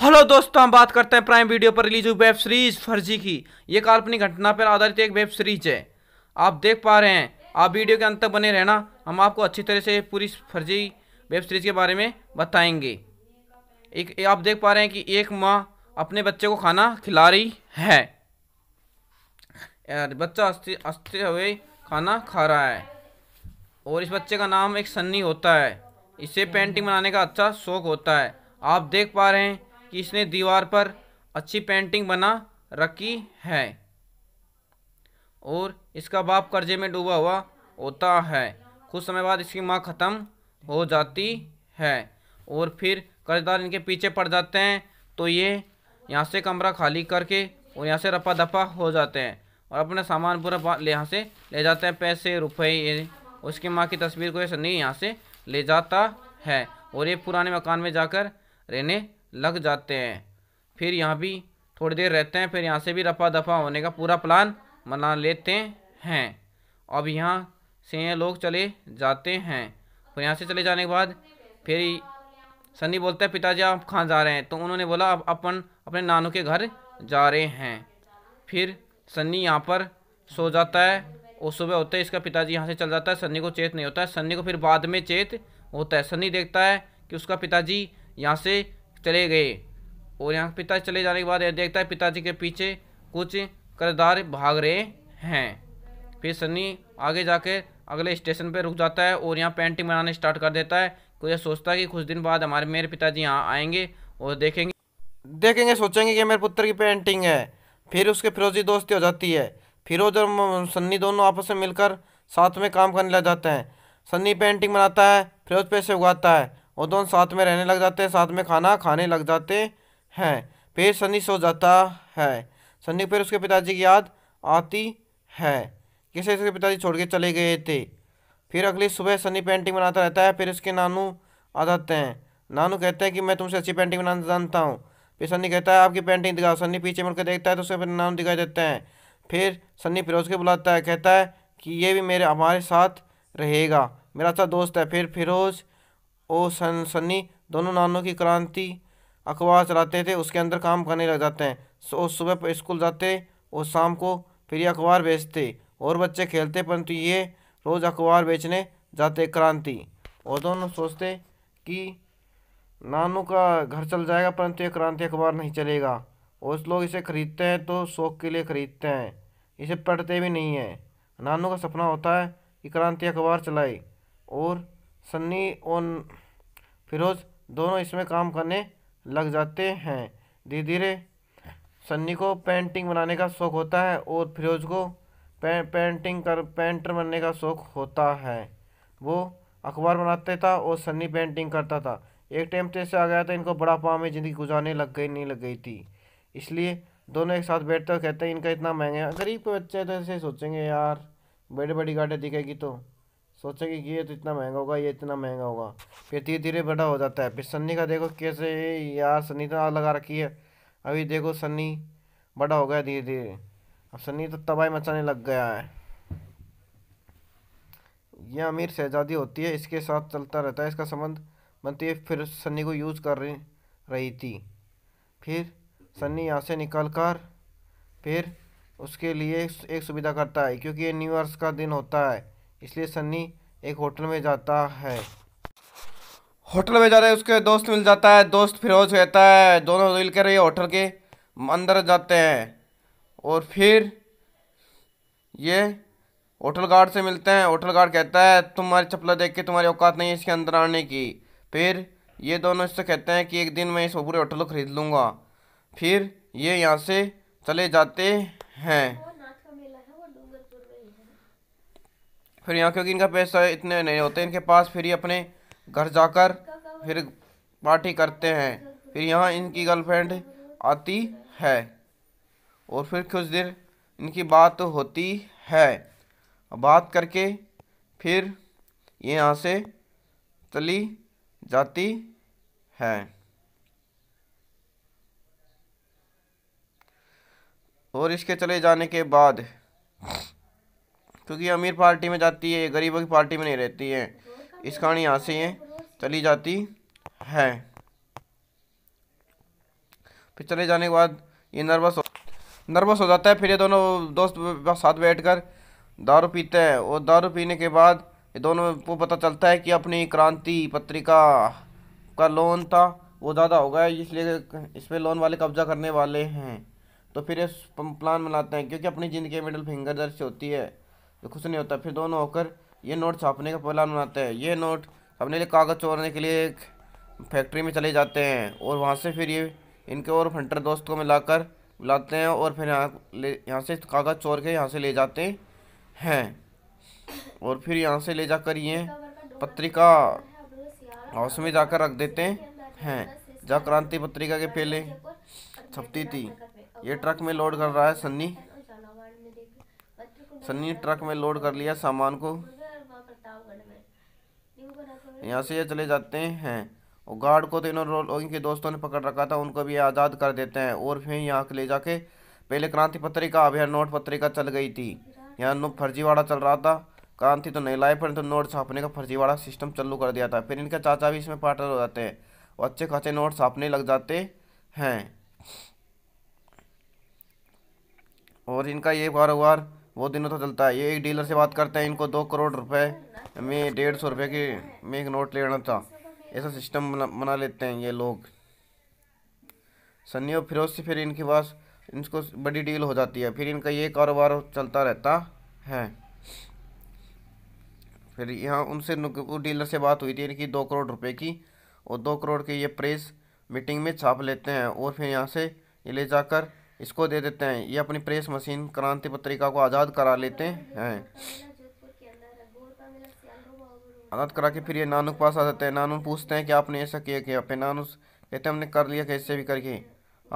hello दोस्तों हम बात करते हैं प्राइम वीडियो पर रिलीज हुई वेब सीरीज फर्जी की ये काल्पनिक घटना पर आधारित एक वेब सीरीज है आप देख पा रहे हैं आप वीडियो के अंत तक बने रहना हम आपको अच्छी तरह से पूरी फर्जी वेब सीरीज के बारे में बताएंगे एक आप देख पा रहे हैं कि एक माँ अपने बच्चे को खाना खिला रही है यार बच्चा हंसते हंसते हुए खाना खा रहा है और इस बच्चे का नाम एक सन्नी होता है इसे पेंटिंग बनाने का अच्छा शौक होता है आप देख पा रहे हैं कि इसने दीवार पर अच्छी पेंटिंग बना रखी है और इसका बाप कर्जे में डूबा हुआ होता है कुछ समय बाद इसकी माँ ख़त्म हो जाती है और फिर कर्जदार इनके पीछे पड़ जाते हैं तो ये यहाँ से कमरा खाली करके और यहाँ से रपा दफा हो जाते हैं और अपना सामान पूरा यहाँ से ले जाते हैं पैसे रुपये उसकी माँ की तस्वीर को ऐसा नहीं यहाँ से ले जाता है और ये पुराने मकान में जाकर रहने लग जाते हैं फिर यहाँ भी थोड़ी देर रहते हैं फिर यहाँ से भी रफा दफा होने का पूरा प्लान मना लेते हैं अब यहाँ से लोग चले जाते हैं फिर यहाँ से चले जाने के बाद फिर सनी बोलते हैं पिताजी आप कहाँ जा रहे हैं तो उन्होंने बोला अब अपन अपने नानू के घर जा रहे हैं फिर सन्नी यहाँ पर सो जाता है और सुबह होते है इसका पिताजी यहाँ से चल जाता है सन्नी को चेत नहीं होता है सन्नी को फिर बाद में चेत होता है सन्नी देखता है कि उसका पिताजी यहाँ से चले गए और यहाँ पिता चले जाने के बाद यह देखता है पिताजी के पीछे कुछ करदार भाग रहे हैं फिर सनी आगे जाकर अगले स्टेशन पर रुक जाता है और यहाँ पेंटिंग बनाना स्टार्ट कर देता है को यह सोचता है कि कुछ दिन बाद हमारे मेरे पिताजी यहाँ आएंगे और देखेंगे देखेंगे सोचेंगे कि मेरे पुत्र की पेंटिंग है फिर उसके फिरोजी दोस्ती हो जाती है फिरोज और सन्नी दोनों आपस में मिलकर साथ में काम करने लग जाते हैं सन्नी पेंटिंग बनाता है फिरोज पैसे उगाता है वो दोनों साथ में रहने लग जाते हैं साथ में खाना खाने लग जाते हैं फिर सनी सो जाता है सनी फिर उसके पिताजी की याद आती है किसे उसके पिताजी छोड़ के चले गए थे फिर अगली सुबह सनी पेंटिंग बनाता रहता है फिर उसके नानू आ जाते हैं नानू कहते हैं कि मैं तुमसे अच्छी पेंटिंग बनाना जानता हूँ फिर सन्नी कहता है आपकी पेंटिंग दिखाओ सन्नी पीछे मुड़कर देखता है तो उसे नानू दिखाई देते हैं फिर सन्नी फिरोज के बुलाता है कहता है कि ये भी मेरे हमारे साथ रहेगा मेरा अच्छा दोस्त है फिर फिरोज़ ओ सन सनी दोनों नानों की क्रांति अखबार चलाते थे उसके अंदर काम करने लग जाते हैं सो सुबह स्कूल जाते और शाम को फिर ये अखबार बेचते और बच्चे खेलते परंतु ये रोज़ अखबार बेचने जाते क्रांति और दोनों सोचते कि नानू का घर चल जाएगा परंतु ये क्रांति अखबार नहीं चलेगा और लोग इसे खरीदते हैं तो शौक के लिए खरीदते हैं इसे पढ़ते भी नहीं हैं नानू का सपना होता है कि क्रांति अखबार चलाए और सन्नी और फिरोज दोनों इसमें काम करने लग जाते हैं धीरे धीरे सन्नी को पेंटिंग बनाने का शौक़ होता है और फिरोज को पे, पेंटिंग कर पेंटर बनने का शौक़ होता है वो अखबार बनाते था और सन्नी पेंटिंग करता था एक टाइम तो ऐसे आ गया था इनको बड़ा पाँव में ज़िंदगी गुजारने लग गई नहीं लग गई थी इसलिए दोनों एक साथ बैठते हुए कहते हैं इनका इतना महंगा गरीब के बच्चे तो ऐसे सोचेंगे यार बड़ी बड़ी गाड़ियाँ दिखेगी तो सोचा कि ये तो इतना महंगा होगा ये इतना महंगा होगा फिर धीरे धीरे बड़ा हो जाता है फिर सन्नी का देखो कैसे यार सन्नी तो लगा रखी है अभी देखो सन्नी बड़ा हो गया धीरे धीरे अब सन्नी तो तबाही मचाने लग गया है यह अमीर शहजादी होती है इसके साथ चलता रहता है इसका संबंध बनती है फिर सन्नी को यूज़ कर रही थी फिर सन्नी यहाँ से निकल कर फिर उसके लिए एक सुविधा करता है क्योंकि ये न्यू ईयर्स का दिन होता है इसलिए सन्नी एक होटल में जाता है होटल में जा रहे उसके दोस्त मिल जाता है दोस्त फिरोज कहता है दोनों कर ये होटल के अंदर जाते हैं और फिर ये होटल गार्ड से मिलते हैं होटल गार्ड कहता है तुम्हारी चप्पल देख के तुम्हारी औकात नहीं है इसके अंदर आने की फिर ये दोनों इससे कहते हैं कि एक दिन मैं इस पूरे होटल को ख़रीद लूँगा फिर ये यहाँ से चले जाते हैं फिर यहाँ क्योंकि इनका पैसा इतने नहीं होते इनके पास फिर ये अपने घर जाकर फिर पार्टी करते हैं फिर यहाँ इनकी गर्लफ्रेंड आती है और फिर कुछ देर इनकी बात होती है बात करके फिर ये यहाँ से चली जाती है और इसके चले जाने के बाद क्योंकि अमीर पार्टी में जाती है गरीबों की पार्टी में नहीं रहती है इस कहानी यहाँ से ये चली जाती है फिर चले जाने के बाद ये नर्वस हो नर्वस हो जाता है फिर ये दोनों दोस्त साथ बैठ कर दारू पीते हैं और दारू पीने के बाद ये दोनों को पता चलता है कि अपनी क्रांति पत्रिका का लोन था वो ज़्यादा हो गया इसलिए इस पर लोन वाले कब्जा करने वाले हैं तो फिर ये प्लान बनाते हैं क्योंकि अपनी ज़िंदगी मिडल फिंगर दर्ज होती है तो कुछ नहीं होता फिर दोनों होकर ये नोट छापने का प्लान बनाते हैं ये नोट अपने लिए कागज़ चोरने के लिए एक फैक्ट्री में चले जाते हैं और वहाँ से फिर ये इनके और फंटर दोस्त को मिलाकर बुलाते हैं और फिर यहाँ ले यहाँ से कागज़ चोर के यहाँ से ले जाते हैं और फिर यहाँ से ले जाकर ये पत्रिका हाउस में जाकर रख देते हैं जहाँ क्रांति पत्रिका के पहले छपती थी ये ट्रक में लोड कर रहा है सन्नी सन्नी ट्रक में लोड कर लिया सामान को यहाँ से ये चले जाते हैं और गार्ड को तो इन्होंने इनके दोस्तों ने पकड़ रखा था उनको भी आज़ाद कर देते हैं और फिर यहाँ ले जाके पहले क्रांति पत्रिका अब यहाँ नोट पत्रिका चल गई थी यहाँ फर्जीवाड़ा चल रहा था क्रांति तो नहीं लाए पर तो नोट छापने का फर्जीवाड़ा सिस्टम चालू कर दिया था फिर इनके चाचा भी इसमें पार्टनर हो जाते हैं और अच्छे खासे नोट छापने लग जाते हैं और इनका ये कारोबार वो दिनों तो चलता है ये एक डीलर से बात करते हैं इनको दो करोड़ रुपए में डेढ़ सौ रुपये के में एक नोट लेना था ऐसा सिस्टम बना लेते हैं ये लोग सन्नी और फिरोज से फिर इनके पास इनको बड़ी डील हो जाती है फिर इनका ये कारोबार चलता रहता है फिर यहाँ उनसे वो डीलर से बात हुई थी इनकी दो करोड़ रुपए की और दो करोड़ के ये प्रेस मीटिंग में छाप लेते हैं और फिर यहाँ से ये ले जाकर इसको दे देते हैं ये अपनी प्रेस मशीन क्रांति पत्रिका को आज़ाद करा लेते हैं आज़ाद करा के फिर ये नानू के पास आ जाते हैं नानू पूछते हैं कि आपने ऐसा किया क्या फिर नानू कहते हैं हमने कर लिया कैसे भी करके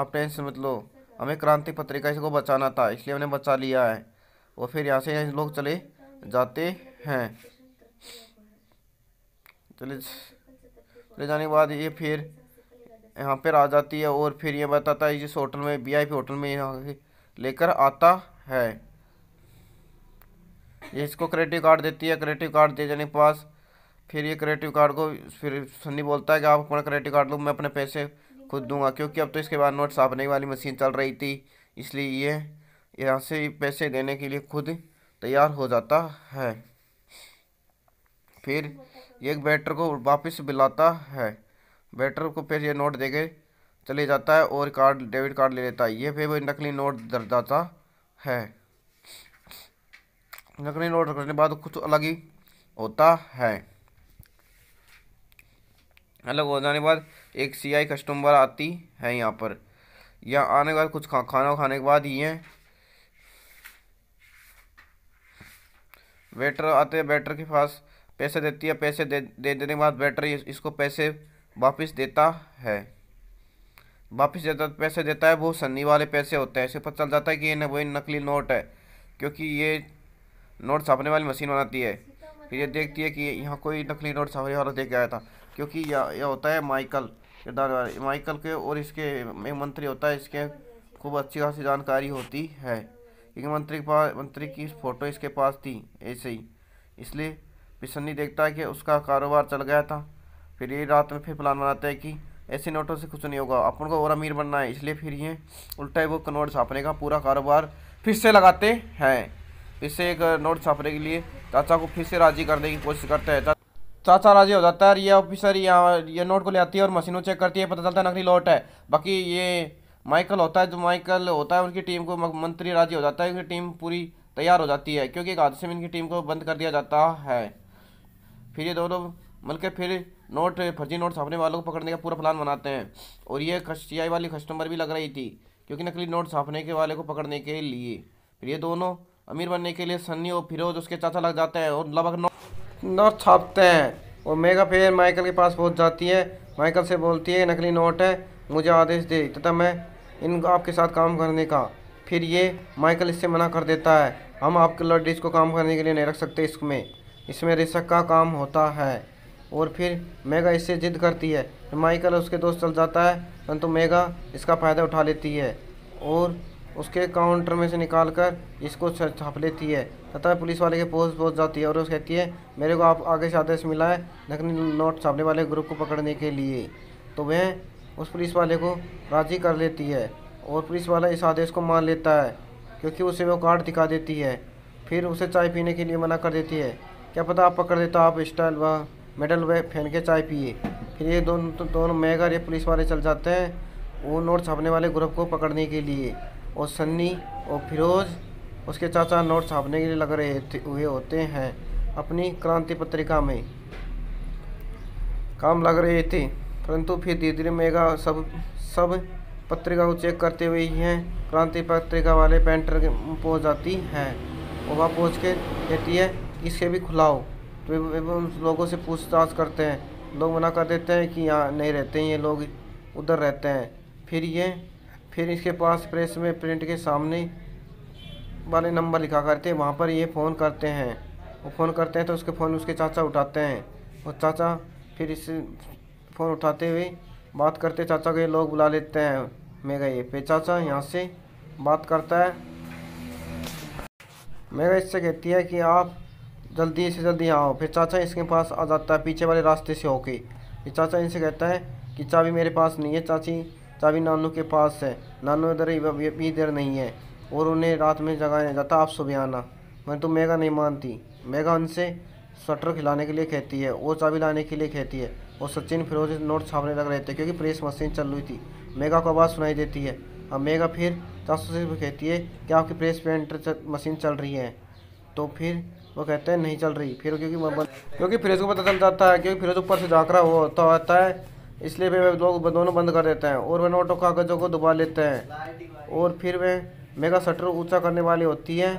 आप टेंशन मत लो हमें क्रांति पत्रिका इसको बचाना था इसलिए हमने बचा लिया है और फिर यहाँ से लोग चले जाते हैं चले चले जाने के बाद ये फिर यहाँ पर आ जाती है और फिर ये बताता है जिस होटल में पी होटल में यहाँ लेकर आता है ये इसको क्रेडिट कार्ड देती है क्रेडिट कार्ड दे जाने के पास फिर ये क्रेडिट कार्ड को फिर सन्नी बोलता है कि आप अपना क्रेडिट कार्ड लो मैं अपने पैसे खुद दूंगा क्योंकि अब तो इसके बाद नोट छापने वाली मशीन चल रही थी इसलिए ये यहाँ से पैसे देने के लिए खुद तैयार हो जाता है फिर एक बैटर को वापस बुलाता है वेटर को फिर ये नोट के चले जाता है और कार्ड डेबिट कार्ड ले लेता है ये फिर वो नकली नोट जाता है नकली नोट रखने के बाद कुछ अलग ही होता है अलग हो जाने के बाद एक सीआई कस्टमर आती है यहाँ पर या आने के बाद कुछ खा, खाना खाने के बाद है वेटर आते हैं वेटर के पास पैसे देती है पैसे दे दे देने के बाद वेटर इसको पैसे वापस देता है वापस देता पैसे देता है वो सन्नी वाले पैसे होते हैं इसे पता चल जाता है कि ये ना वही नकली नोट है क्योंकि ये नोट छापने वाली मशीन बनाती है फिर ये देखती है कि यहाँ कोई नकली नोट छापने वाला देख आया था क्योंकि यह होता है माइकल किरदार माइकल के और इसके एक मंत्री होता है इसके खूब अच्छी खासी जानकारी होती है क्योंकि मंत्री के पास मंत्री की फ़ोटो इसके पास थी ऐसे ही इसलिए पिसन्नी देखता है कि उसका कारोबार चल गया था फिर ये रात में फिर प्लान बनाता है कि ऐसे नोटों से कुछ नहीं होगा अपन को और अमीर बनना है इसलिए फिर ये उल्टा वो नोट छापने का पूरा कारोबार फिर से लगाते हैं फिर से एक नोट छापने के लिए चाचा को फिर से राजी करने की कोशिश करते हैं चाचा राजी हो जाता है ये ऑफिसर यहाँ ये नोट को ले आती है और मशीनों चेक करती है पता चलता है नकली लौट है बाकी ये माइकल होता है जो माइकल होता है उनकी टीम को मंत्री राजी हो जाता है उनकी टीम पूरी तैयार हो जाती है क्योंकि एक हादसे में इनकी टीम को बंद कर दिया जाता है फिर ये दोनों बल्कि फिर नोट फर्जी नोट छापने वालों को पकड़ने का पूरा प्लान बनाते हैं और ये खशियाई वाली कस्टमर भी लग रही थी क्योंकि नकली नोट छापने के वाले को पकड़ने के लिए फिर ये दोनों अमीर बनने के लिए सन्नी और फिरोज उसके चाचा लग जाते हैं और लगभग नोट नोट छापते हैं और मेगा फेयर माइकल के पास पहुँच जाती है माइकल से बोलती है नकली नोट है मुझे आदेश दे तथा मैं इन आपके साथ काम करने का फिर ये माइकल इससे मना कर देता है हम आपके लड्डीज को काम करने के लिए नहीं रख सकते इसमें इसमें रिसक का काम होता है और फिर मेगा इससे जिद करती है माइकल उसके दोस्त चल जाता है परंतु मेगा इसका फ़ायदा उठा लेती है और उसके काउंटर में से निकाल कर इसको छाप लेती है तथा पुलिस वाले के पोस्ट पहुँच जाती है और उस कहती है मेरे को आप आगे से आदेश मिला है नकली नोट छापने वाले ग्रुप को पकड़ने के लिए तो वह उस पुलिस वाले को राजी कर लेती है और पुलिस वाला इस आदेश को मान लेता है क्योंकि उसे वो कार्ड दिखा देती है फिर उसे चाय पीने के लिए मना कर देती है क्या पता आप पकड़ देता आप स्टाइल वह मेडल वे फेंक के चाय पिए फिर ये दोनों तो, दोनों मैं और ये पुलिस वाले चल जाते हैं वो नोट छापने वाले ग्रुप को पकड़ने के लिए और सन्नी और फिरोज़ उसके चाचा नोट छापने के लिए लग रहे हुए होते हैं अपनी क्रांति पत्रिका में काम लग रहे थे परंतु फिर धीरे धीरे मेगा सब सब पत्रिका को चेक करते हुए ही हैं क्रांति पत्रिका वाले पेंटर पहुँच जाती हैं और वह पहुँच के कहती है इसे भी खुलाओ उन लोगों से पूछताछ करते हैं लोग मना कर देते हैं कि यहाँ नहीं रहते हैं ये लोग उधर रहते हैं फिर ये फिर इसके पास प्रेस में प्रिंट के सामने वाले नंबर लिखा करते हैं वहाँ पर ये फ़ोन करते हैं वो फ़ोन करते हैं तो उसके फ़ोन उसके चाचा उठाते हैं और चाचा फिर इस फ़ोन उठाते हुए बात करते चाचा को ये लोग बुला लेते हैं मैं ये फिर चाचा यहाँ से बात करता है मेगा इससे कहती है कि आप जल्दी से जल्दी आओ फिर चाचा इसके पास आ जाता है पीछे वाले रास्ते से होके फिर चाचा इनसे कहता है कि चाबी मेरे पास नहीं है चाची चाबी नानू के पास है नानू इधर इधर नहीं है और उन्हें रात में जगाया जाता आप सुबह आना मैं तो मेगा नहीं मानती मेगा उनसे स्वेटर खिलाने के लिए कहती है और चाबी लाने के लिए कहती है और सचिन फिरोज नोट छापने लग रहे थे क्योंकि प्रेस मशीन चल रही थी मेगा को आवाज़ सुनाई देती है अब मेगा फिर चाचू से कहती है कि आपकी प्रेस प्रिंटर मशीन चल रही है तो फिर वो कहते हैं नहीं चल रही फिर क्योंकि क्योंकि फ्रिज को पता चल जाता है क्योंकि फ्रिज ऊपर से झाकरा हो होता आता है इसलिए वे लोग दोनों बंद कर देते हैं और वह नोटों कागजों को दबा लेते हैं और फिर वे मेगा शटर ऊंचा करने वाली होती है